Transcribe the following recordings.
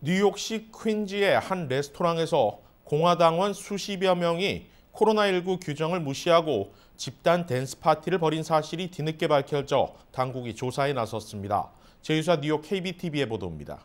뉴욕시 퀸즈의 한 레스토랑에서 공화당원 수십여 명이 코로나19 규정을 무시하고 집단 댄스 파티를 벌인 사실이 뒤늦게 밝혀져 당국이 조사에 나섰습니다. 제휴사 뉴욕 KBTV의 보도입니다.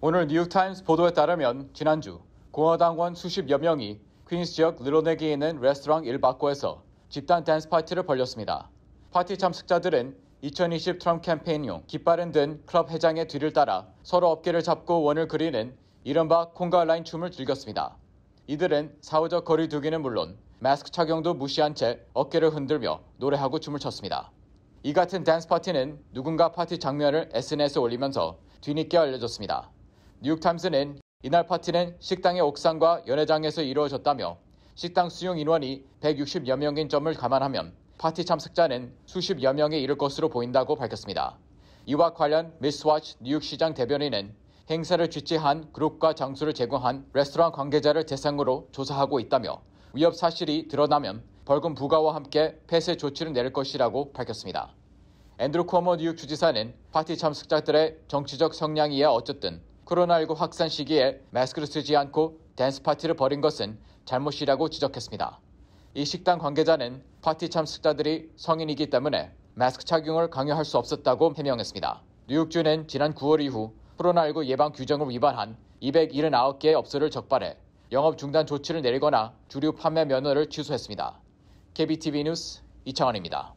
오늘 뉴욕타임스 보도에 따르면 지난주 공화당원 수십여 명이 퀸즈 지역 르로네기에 있는 레스토랑 일바코에서 집단 댄스 파티를 벌렸습니다 파티 참석자들은 2020 트럼프 캠페인용 깃발은 든 클럽 회장의 뒤를 따라 서로 어깨를 잡고 원을 그리는 이른바 콩가 라인 춤을 즐겼습니다. 이들은 사후적 거리 두기는 물론 마스크 착용도 무시한 채 어깨를 흔들며 노래하고 춤을 췄습니다. 이 같은 댄스 파티는 누군가 파티 장면을 SNS에 올리면서 뒤늦게 알려졌습니다. 뉴욕타임스는 이날 파티는 식당의 옥상과 연회장에서 이루어졌다며 식당 수용 인원이 160여 명인 점을 감안하면 파티 참석자는 수십여 명에 이를 것으로 보인다고 밝혔습니다. 이와 관련 미스와치 뉴욕시장 대변인은 행사를 주최한 그룹과 장소를 제공한 레스토랑 관계자를 대상으로 조사하고 있다며 위협 사실이 드러나면 벌금 부과와 함께 폐쇄 조치를 내릴 것이라고 밝혔습니다. 앤드루 코머 뉴욕 주지사는 파티 참석자들의 정치적 성향이야 어쨌든 코로나19 확산 시기에 마스크를 쓰지 않고 댄스 파티를 벌인 것은 잘못이라고 지적했습니다. 이 식당 관계자는 파티 참석자들이 성인이기 때문에 마스크 착용을 강요할 수 없었다고 해명했습니다. 뉴욕주는 지난 9월 이후 코로나19 예방 규정을 위반한 279개의 업소를 적발해 영업 중단 조치를 내리거나 주류 판매 면허를 취소했습니다. KBTV 뉴스 이창원입니다.